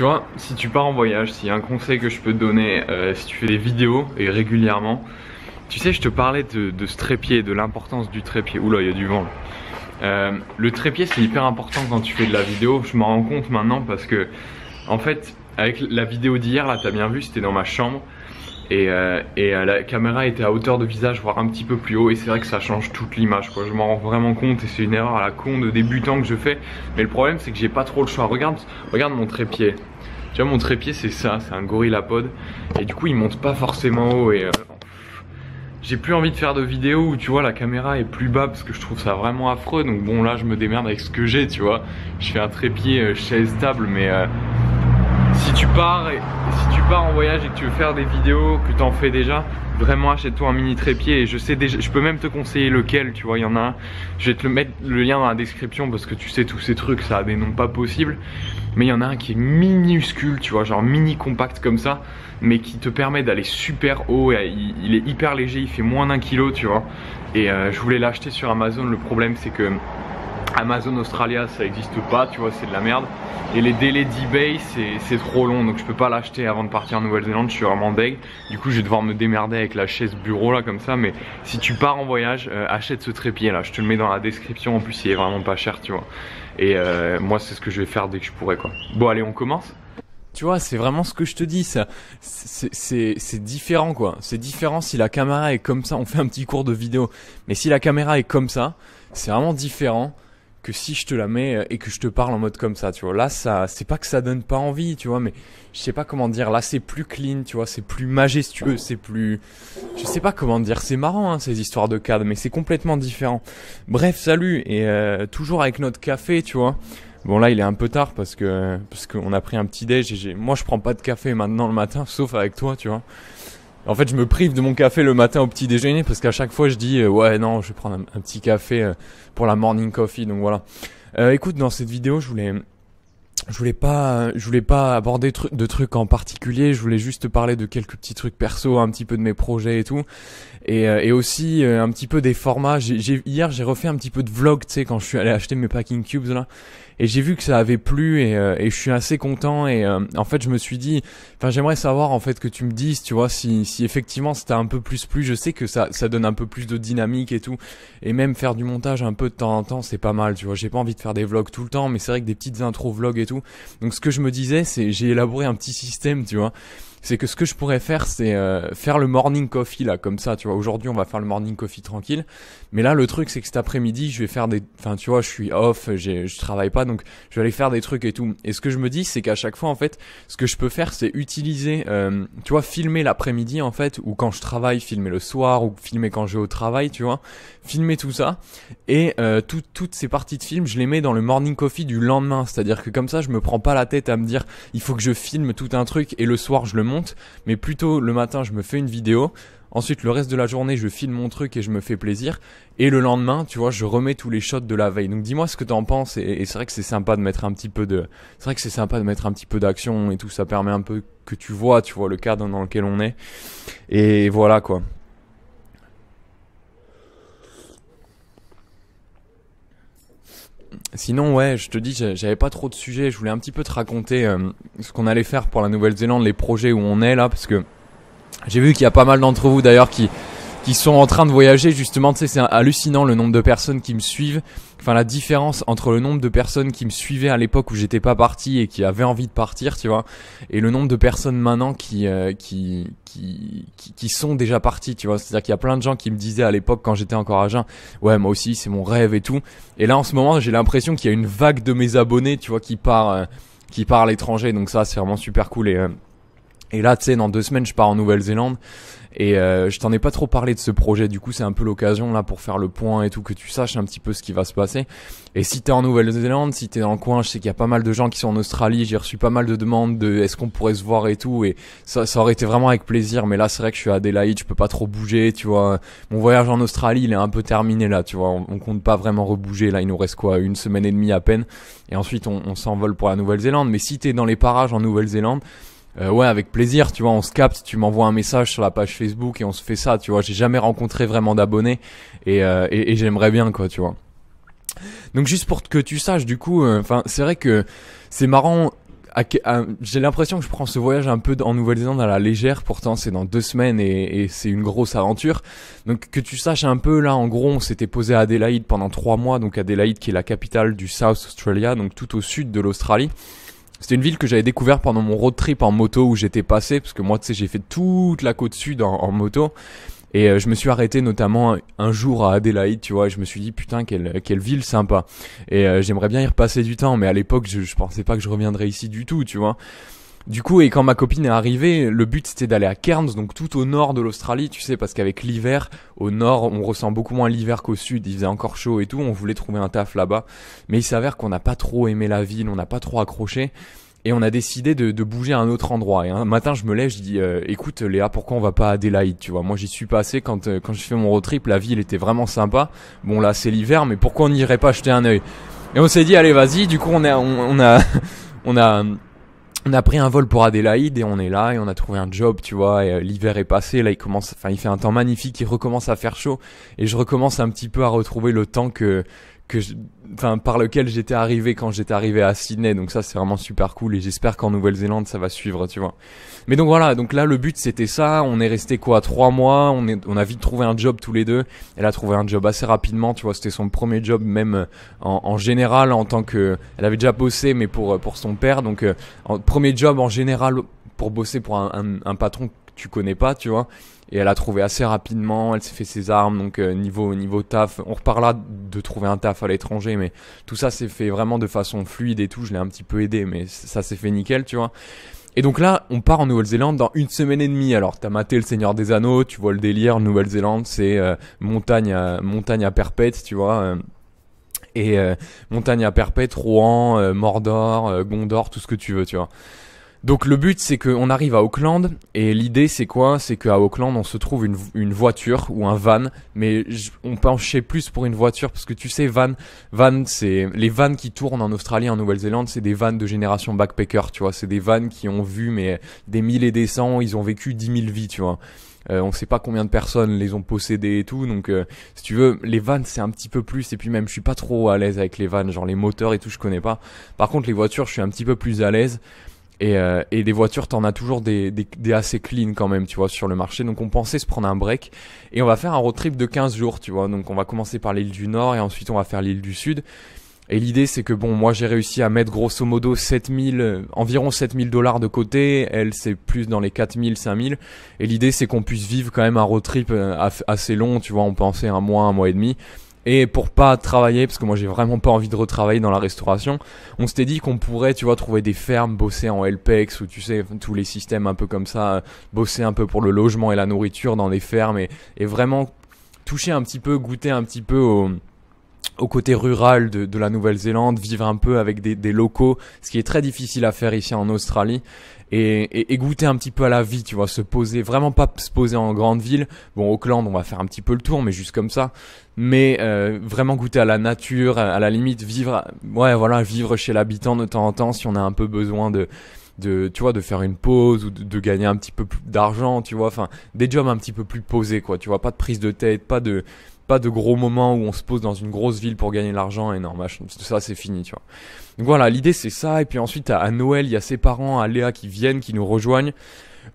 Tu vois, si tu pars en voyage, s'il y a un conseil que je peux te donner, euh, si tu fais des vidéos et régulièrement, tu sais, je te parlais de, ce trépied, de l'importance du trépied. Oula, il y a du vent. Euh, le trépied, c'est hyper important quand tu fais de la vidéo. Je m'en rends compte maintenant parce que, en fait, avec la vidéo d'hier, là, t'as bien vu, c'était dans ma chambre. Et, euh, euh, la caméra était à hauteur de visage, voire un petit peu plus haut. Et c'est vrai que ça change toute l'image. Je m'en rends vraiment compte. Et c'est une erreur à la con de débutant que je fais. Mais le problème, c'est que j'ai pas trop le choix. Regarde, regarde mon trépied. Tu vois, mon trépied, c'est ça. C'est un gorillapod. Et du coup, il monte pas forcément haut. Et euh, j'ai plus envie de faire de vidéos où tu vois la caméra est plus bas parce que je trouve ça vraiment affreux. Donc bon, là, je me démerde avec ce que j'ai. Tu vois, je fais un trépied chaise table, mais si tu pars et vas en voyage et que tu veux faire des vidéos, que tu en fais déjà, vraiment achète-toi un mini trépied et je sais déjà, je peux même te conseiller lequel, tu vois, il y en a un. Je vais te le mettre le lien dans la description parce que tu sais tous ces trucs, ça a des noms pas possibles. Mais il y en a un qui est minuscule, tu vois, genre mini compact comme ça, mais qui te permet d'aller super haut. il, est hyper léger, il fait moins d'un kilo, tu vois. Et euh, je voulais l'acheter sur Amazon. Le problème, c'est que Amazon Australia ça existe pas, tu vois, c'est de la merde. Et les délais d'eBay c'est trop long donc je peux pas l'acheter avant de partir en Nouvelle-Zélande, je suis vraiment deg. Du coup je vais devoir me démerder avec la chaise bureau là comme ça, mais si tu pars en voyage, euh, achète ce trépied là, je te le mets dans la description, en plus il est vraiment pas cher, tu vois. Et euh, moi c'est ce que je vais faire dès que je pourrai quoi. Bon allez on commence tu vois, c'est vraiment ce que je te dis, ça. C'est différent, quoi. C'est différent si la caméra est comme ça. On fait un petit cours de vidéo. Mais si la caméra est comme ça, c'est vraiment différent que si je te la mets euh, et que je te parle en mode comme ça, tu vois. Là, ça, c'est pas que ça donne pas envie, tu vois, mais je sais pas comment dire. Là, c'est plus clean, tu vois, c'est plus majestueux, c'est plus. Je sais pas comment dire. C'est marrant, hein, ces histoires de cadres, mais c'est complètement différent. Bref, salut, et euh, toujours avec notre café, tu vois. Bon là il est un peu tard parce que parce qu'on a pris un petit déj et moi je prends pas de café maintenant le matin sauf avec toi tu vois. En fait, je me prive de mon café le matin au petit déjeuner parce qu'à chaque fois, je dis euh, ouais non, je vais prendre un, petit café euh, pour la morning coffee. Donc voilà. Euh, écoute, dans cette vidéo, je voulais, je voulais pas, je voulais pas aborder de trucs en particulier. Je voulais juste parler de quelques petits trucs perso, un petit peu de mes projets et tout, et, euh, aussi un petit peu des formats. j'ai hier, j'ai refait un petit peu de vlog, tu sais, quand je suis allé acheter mes packing cubes là, et j'ai vu que ça avait plu et, euh, je suis assez content et euh, en fait je me suis dit enfin j'aimerais savoir en fait que tu me dises tu vois si, si effectivement c'était un peu plus plus je sais que ça ça donne un peu plus de dynamique et tout et même faire du montage un peu de temps en temps c'est pas mal tu vois j'ai pas envie de faire des vlogs tout le temps mais c'est vrai que des petites intros vlogs et tout donc ce que je me disais c'est j'ai élaboré un petit système tu vois c'est que ce que je pourrais faire, c'est euh, faire le morning coffee là, comme ça, tu vois. Aujourd'hui, on va faire le morning coffee tranquille. Mais là, le truc, c'est que cet après-midi, je vais faire des, enfin, tu vois, je suis off, je travaille pas, donc je vais aller faire des trucs et tout. Et ce que je me dis, c'est qu'à chaque fois, en fait, ce que je peux faire, c'est utiliser, euh, tu vois, filmer l'après-midi en fait, ou quand je travaille, filmer le soir, ou filmer quand je vais au travail, tu vois, filmer tout ça. Et euh, toutes ces parties de film, je les mets dans le morning coffee du lendemain. C'est-à-dire que comme ça, je me prends pas la tête à me dire, il faut que je filme tout un truc et le soir, je le mais plutôt le matin je me fais une vidéo, ensuite le reste de la journée je filme mon truc et je me fais plaisir, et le lendemain tu vois je remets tous les shots de la veille. Donc dis-moi ce que t'en penses, et, et c'est vrai que c'est sympa de mettre un petit peu de... C'est vrai que c'est sympa de mettre un petit peu d'action et tout, ça permet un peu que tu vois, tu vois le cadre dans lequel on est, et voilà quoi. sinon, ouais, je te dis, j'avais pas trop de sujets. Je voulais un petit peu te raconter euh, ce qu'on allait faire pour la Nouvelle-Zélande, les projets où on est là, parce que j'ai vu qu'il y a pas mal d'entre vous d'ailleurs qui qui sont en train de voyager justement. Tu sais, c'est hallucinant le nombre de personnes qui me suivent enfin la différence entre le nombre de personnes qui me suivaient à l'époque où j'étais pas parti et qui avaient envie de partir, tu vois, et le nombre de personnes maintenant qui euh, qui, qui, sont déjà parties, tu vois. C'est-à-dire qu'il y a plein de gens qui me disaient à l'époque quand j'étais encore à ouais moi aussi c'est mon rêve et tout. Et là en ce moment j'ai l'impression qu'il y a une vague de mes abonnés, tu vois, qui part euh, qui part à l'étranger, donc ça c'est vraiment super cool et euh, et là, tu sais, dans deux semaines, je pars en Nouvelle-Zélande. Et euh, je t'en ai pas trop parlé de ce projet, du coup c'est un peu l'occasion là pour faire le point et tout, que tu saches un petit peu ce qui va se passer. Et si t'es en Nouvelle-Zélande, si t'es en coin, je sais qu'il y a pas mal de gens qui sont en Australie, j'ai reçu pas mal de demandes de est-ce qu'on pourrait se voir et tout, et ça, aurait été vraiment avec plaisir, mais là c'est vrai que je suis à Adelaide, je peux pas trop bouger, tu vois. Mon voyage en Australie il est un peu terminé là, tu vois, on, compte pas vraiment rebouger, là il nous reste quoi, une semaine et demie à peine, et ensuite on s'envole pour la Nouvelle-Zélande, mais si t'es dans les parages en Nouvelle-Zélande, euh, ouais, avec plaisir, tu vois, on se capte, tu m'envoies un message sur la page Facebook et on se fait ça, tu vois. J'ai jamais rencontré vraiment d'abonnés et, euh, et, j'aimerais bien, quoi, tu vois. Donc juste pour que tu saches, du coup, euh, enfin, c'est vrai que c'est marrant. J'ai l'impression que je prends ce voyage un peu en Nouvelle-Zélande à la légère, pourtant c'est dans deux semaines et, et c'est une grosse aventure. Donc que tu saches un peu, là en gros on s'était posé à Adélaïde pendant trois mois, donc Adélaïde qui est la capitale du South Australia, donc tout au sud de l'Australie. C'était une ville que j'avais découvert pendant mon road trip en moto où j'étais passé, parce que moi, tu sais, j'ai fait toute la côte sud en, moto. Et euh, je me suis arrêté notamment un jour à Adélaïde, tu vois, et je me suis dit putain quelle, quelle ville sympa. Et euh, j'aimerais bien y repasser du temps, mais à l'époque je, je pensais pas que je reviendrais ici du tout, tu vois. Du coup, et quand ma copine est arrivée, le but c'était d'aller à Cairns, donc tout au nord de l'Australie, tu sais, parce qu'avec l'hiver, au nord, on ressent beaucoup moins l'hiver qu'au sud, il faisait encore chaud et tout, on voulait trouver un taf là-bas. Mais il s'avère qu'on n'a pas trop aimé la ville, on n'a pas trop accroché. Et on a décidé de, bouger à un autre endroit. Et un matin, je me lève, je dis euh, "Écoute, Léa, pourquoi on va pas à Adelaide, Tu vois, moi j'y suis passé quand euh, quand je fais mon road trip, la ville était vraiment sympa. Bon là, c'est l'hiver, mais pourquoi on n'irait pas jeter un oeil Et on s'est dit "Allez, vas-y." Du coup, on a on a on a on a pris un vol pour Adélaïde et on est là et on a trouvé un job, tu vois. Et euh, l'hiver est passé, là il commence, enfin il fait un temps magnifique, il recommence à faire chaud et je recommence un petit peu à retrouver le temps que que enfin par lequel j'étais arrivé quand j'étais arrivé à Sydney donc ça c'est vraiment super cool et j'espère qu'en Nouvelle-Zélande ça va suivre tu vois mais donc voilà donc là le but c'était ça on est resté quoi trois mois on est on a vite trouvé un job tous les deux elle a trouvé un job assez rapidement tu vois c'était son premier job même euh, en, général en tant que elle avait déjà bossé mais pour euh, pour son père donc euh, en, premier job en général pour bosser pour un, un, un patron que tu connais pas tu vois et elle a trouvé assez rapidement, elle s'est fait ses armes, donc euh, niveau, niveau taf, on là de trouver un taf à l'étranger, mais tout ça s'est fait vraiment de façon fluide et tout, je l'ai un petit peu aidé, mais ça s'est fait nickel, tu vois. Et donc là, on part en Nouvelle-Zélande dans une semaine et demie. Alors, t'as maté le Seigneur des Anneaux, tu vois le délire, Nouvelle-Zélande, c'est euh, montagne, à, montagne à perpète, tu vois. Euh, et euh, montagne à perpète, Rouen, Mordor, Gondor, tout ce que tu veux, tu vois. Donc le but c'est qu'on arrive à Auckland et l'idée c'est quoi C'est qu'à Auckland on se trouve une, une, voiture ou un van, mais on penchait plus pour une voiture parce que tu sais van, van c'est les vannes qui tournent en Australie, en Nouvelle-Zélande, c'est des vannes de génération backpacker, tu vois, c'est des vannes qui ont vu mais des mille et des cents, ils ont vécu dix mille vies, tu vois. Euh, on sait pas combien de personnes les ont possédées et tout, donc euh, si tu veux, les vannes c'est un petit peu plus, et puis même je suis pas trop à l'aise avec les vannes, genre les moteurs et tout je connais pas. Par contre les voitures je suis un petit peu plus à l'aise. Et, euh, et, les voitures, t'en as toujours des, assez clean quand même, tu vois, sur le marché. Donc on pensait se prendre un break et on va faire un road trip de 15 jours, tu vois. Donc on va commencer par l'île du Nord et ensuite on va faire l'île du Sud. Et l'idée, c'est que bon, moi j'ai réussi à mettre grosso modo 7000, environ 7000 dollars de côté. Elle, c'est plus dans les 4000, 5000. Et l'idée, c'est qu'on puisse vivre quand même un road trip euh, assez long, tu vois. On pensait un mois, un mois et demi. Et pour pas travailler, parce que moi j'ai vraiment pas envie de retravailler dans la restauration, on s'était dit qu'on pourrait, tu vois, trouver des fermes, bosser en LPEX ou tu sais, tous les systèmes un peu comme ça, euh, bosser un peu pour le logement et la nourriture dans des fermes et, et vraiment toucher un petit peu, goûter un petit peu au, au côté rural de, la Nouvelle-Zélande, vivre un peu avec des, locaux, ce qui est très difficile à faire ici en Australie, et, et, goûter un petit peu à la vie, tu vois, se poser, vraiment pas se poser en grande ville. Bon, Auckland, on va faire un petit peu le tour, mais juste comme ça. Mais euh, vraiment goûter à la nature, à la limite vivre, ouais, voilà, vivre chez l'habitant de temps en temps si on a un peu besoin de, de tu vois de faire une pause ou de, de gagner un petit peu plus d'argent tu vois enfin des jobs un petit peu plus posés quoi tu vois pas de prise de tête pas de pas de gros moments où on se pose dans une grosse ville pour gagner l'argent et non, machin, tout ça c'est fini, tu vois. Donc voilà, l'idée c'est ça, et puis ensuite à Noël, il y a ses parents, à Léa qui viennent, qui nous rejoignent.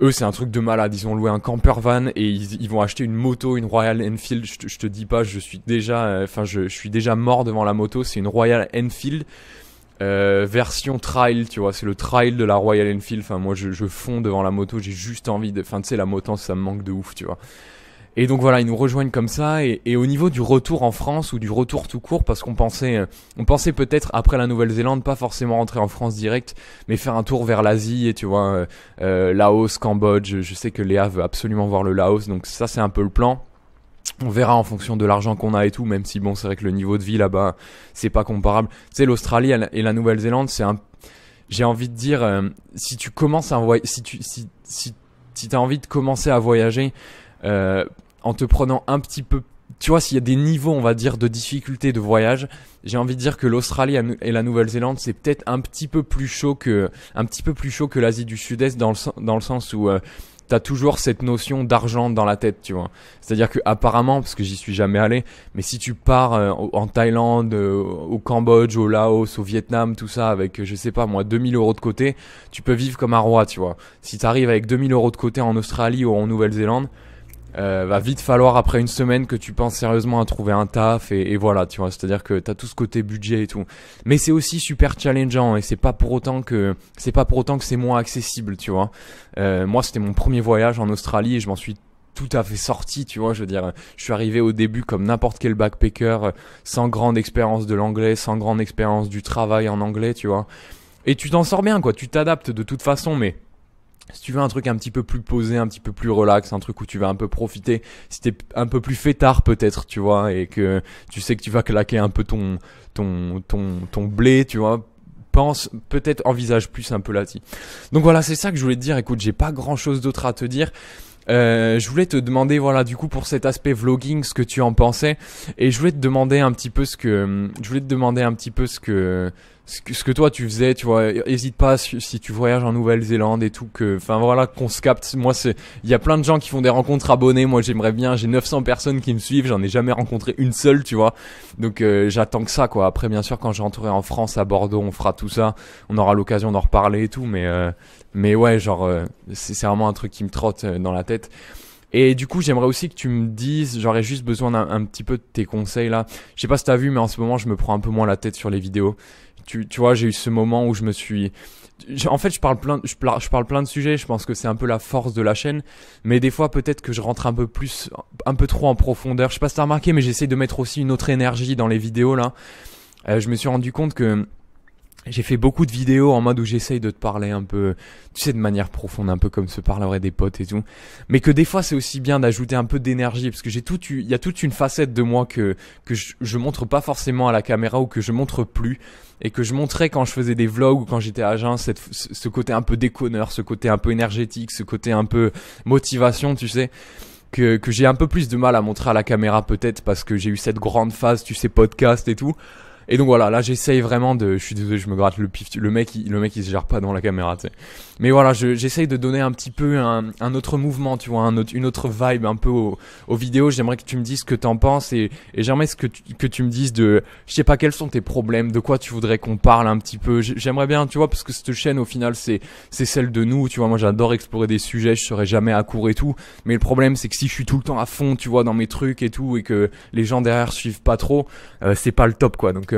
Eux, c'est un truc de malade. Ils ont loué un camper van et ils, vont acheter une moto, une Royal Enfield. Je, te dis pas, je suis déjà, euh, enfin, je, suis déjà mort devant la moto. C'est une Royal Enfield. Euh, version trail, tu vois, c'est le trail de la Royal Enfield. Enfin, moi, je, je devant la moto, j'ai juste envie de. Enfin, tu sais, la moto, ça me manque de ouf, tu vois. Et donc voilà, ils nous rejoignent comme ça. Et, au niveau du retour en France ou du retour tout court, parce qu'on pensait, euh, on pensait peut-être après la Nouvelle-Zélande pas forcément rentrer en France direct, mais faire un tour vers l'Asie et tu vois euh, euh, Laos, Cambodge. Je sais que Léa veut absolument voir le Laos, donc ça c'est un peu le plan. On verra en fonction de l'argent qu'on a et tout, même si bon, c'est vrai que le niveau de vie là-bas, c'est pas comparable. Tu sais, l'Australie et la Nouvelle-Zélande, c'est un. J'ai envie de dire, si tu commences à voyager, si tu si si, si t'as envie de commencer à voyager. Euh, en te prenant un petit peu tu vois, s'il y a des niveaux, on va dire, de difficulté de voyage, j'ai envie de dire que l'Australie et la Nouvelle-Zélande, c'est peut-être un petit peu plus chaud que, un petit peu plus chaud que l'Asie du Sud-Est dans le, dans le sens où tu euh, t'as toujours cette notion d'argent dans la tête, tu vois. C'est-à-dire que apparemment, parce que j'y suis jamais allé, mais si tu pars euh, en Thaïlande, euh, au Cambodge, au Laos, au Vietnam, tout ça, avec, je sais pas moi, 2000 euros de côté, tu peux vivre comme un roi, tu vois. Si tu arrives avec 2000 euros de côté en Australie ou en Nouvelle-Zélande, euh, va vite falloir après une semaine que tu penses sérieusement à trouver un taf et, voilà, tu vois, c'est-à-dire que t'as tout ce côté budget et tout. Mais c'est aussi super challengeant et c'est pas pour autant que c'est pas pour autant que c'est moins accessible, tu vois. Euh, moi, c'était mon premier voyage en Australie et je m'en suis tout à fait sorti, tu vois, je veux dire, je suis arrivé au début comme n'importe quel backpacker, euh, sans grande expérience de l'anglais, sans grande expérience du travail en anglais, tu vois. Et tu t'en sors bien, quoi, tu t'adaptes de toute façon, mais si tu veux un truc un petit peu plus posé, un petit peu plus relax, un truc où tu vas un peu profiter, si t'es un peu plus fêtard peut-être, tu vois, et que tu sais que tu vas claquer un peu ton ton ton ton blé, tu vois, pense, peut-être envisage plus un peu là-dessus. Donc voilà, c'est ça que je voulais te dire. Écoute, j'ai pas grand chose d'autre à te dire. Euh, je voulais te demander, voilà, du coup, pour cet aspect vlogging, ce que tu en pensais, et je voulais te demander un petit peu ce que, je voulais te demander un petit peu ce que, ce que, toi tu faisais, tu vois, hésite pas si, tu voyages en Nouvelle-Zélande et tout que enfin voilà qu'on se capte. Moi c'est il y a plein de gens qui font des rencontres abonnés, moi j'aimerais bien, j'ai 900 personnes qui me suivent, j'en ai jamais rencontré une seule, tu vois. Donc euh, j'attends que ça quoi. Après bien sûr quand je rentrerai en France à Bordeaux, on fera tout ça, on aura l'occasion d'en reparler et tout mais euh, mais ouais, genre euh, c'est vraiment un truc qui me trotte dans la tête. Et du coup, j'aimerais aussi que tu me dises, j'aurais juste besoin d'un petit peu de tes conseils là. Je sais pas si t'as vu, mais en ce moment, je me prends un peu moins la tête sur les vidéos. Tu, vois, j'ai eu ce moment où je me suis, en fait, je parle plein, je, parle plein de sujets. Je pense que c'est un peu la force de la chaîne, mais des fois peut-être que je rentre un peu plus, un peu trop en profondeur. Je sais pas si t'as remarqué, mais j'essaie de mettre aussi une autre énergie dans les vidéos là. Euh, je me suis rendu compte que j'ai fait beaucoup de vidéos en mode où j'essaye de te parler un peu, tu sais, de manière profonde, un peu comme se parlerait des potes et tout. Mais que des fois, c'est aussi bien d'ajouter un peu d'énergie, parce que j'ai tout, il y a toute une facette de moi que, que je, je, montre pas forcément à la caméra ou que je montre plus, et que je montrais quand je faisais des vlogs ou quand j'étais à Jeun, ce côté un peu déconneur, ce côté un peu énergétique, ce côté un peu motivation, tu sais que, que j'ai un peu plus de mal à montrer à la caméra peut-être parce que j'ai eu cette grande phase, tu sais, podcast et tout, et donc voilà, là j'essaye vraiment de, je suis désolé, je me gratte le pif, le mec, il, le mec il se gère pas dans la caméra, tu sais. Mais voilà, j'essaye de donner un petit peu un, un, autre mouvement, tu vois, un autre, une autre vibe un peu aux, vidéos. J'aimerais que tu me dises ce que t'en penses et, et j'aimerais que tu, que tu me dises de, je sais pas quels sont tes problèmes, de quoi tu voudrais qu'on parle un petit peu. J'aimerais bien, tu vois, parce que cette chaîne au final c'est, c'est celle de nous, tu vois. Moi j'adore explorer des sujets, je serai jamais à court et tout. Mais le problème c'est que si je suis tout le temps à fond, tu vois, dans mes trucs et tout et que les gens derrière suivent pas trop, euh, c'est pas le top quoi. Donc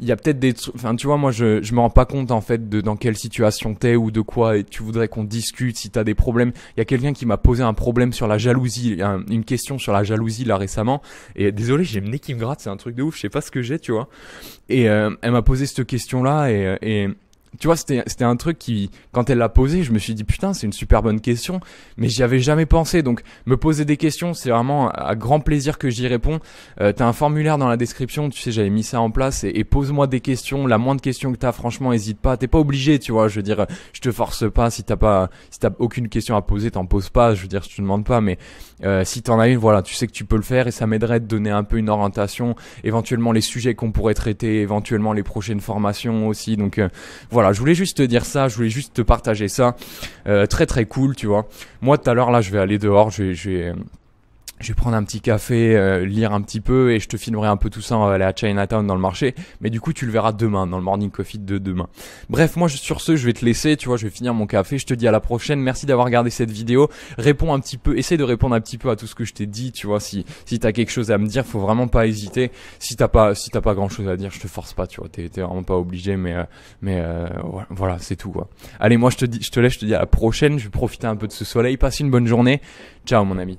il y a peut-être des enfin tu vois moi je me rends pas compte en fait de dans quelle situation t'es ou de quoi et tu voudrais qu'on discute si t'as des problèmes il y a quelqu'un qui m'a posé un problème sur la jalousie une question sur la jalousie là récemment et désolé j'ai le nez qui me gratte c'est un truc de ouf je sais pas ce que j'ai tu vois et euh, elle m'a posé cette question là et, euh, et tu vois, c'était c'était un truc qui, quand elle l'a posé, je me suis dit putain, c'est une super bonne question, mais j'y avais jamais pensé. Donc, me poser des questions, c'est vraiment à grand plaisir que j'y réponds. Euh, t'as un formulaire dans la description, tu sais, j'avais mis ça en place et, pose-moi des questions. La moindre question que t'as, franchement, hésite pas. T'es pas obligé, tu vois. Je veux dire, je te force pas. Si t'as pas, si t'as aucune question à poser, t'en poses pas. Je veux dire, je te demande pas, mais euh, si t'en as une, voilà, tu sais que tu peux le faire et ça m'aiderait de donner un peu une orientation, éventuellement les sujets qu'on pourrait traiter, éventuellement les prochaines formations aussi. Donc euh, voilà, je voulais juste te dire ça, je voulais juste te partager ça. Euh, très très cool, tu vois. Moi tout à l'heure là, je vais aller dehors, je je vais je vais prendre un petit café, euh, lire un petit peu et je te filmerai un peu tout ça à Chinatown dans le marché. Mais du coup, tu le verras demain, dans le morning coffee de demain. Bref, moi, sur ce, je vais te laisser. Tu vois, je vais finir mon café. Je te dis à la prochaine. Merci d'avoir regardé cette vidéo. Réponds un petit peu, Essaye de répondre un petit peu à tout ce que je t'ai dit. Tu vois, si, si t'as quelque chose à me dire, faut vraiment pas hésiter. Si t'as pas, si t'as pas grand chose à dire, je te force pas. Tu vois, t'es vraiment pas obligé, mais, euh, mais, euh, voilà, c'est tout, Allez, moi, je te dis, je te laisse, je te dis à la prochaine. Je vais profiter un peu de ce soleil. Passe une bonne journée. Ciao, mon ami.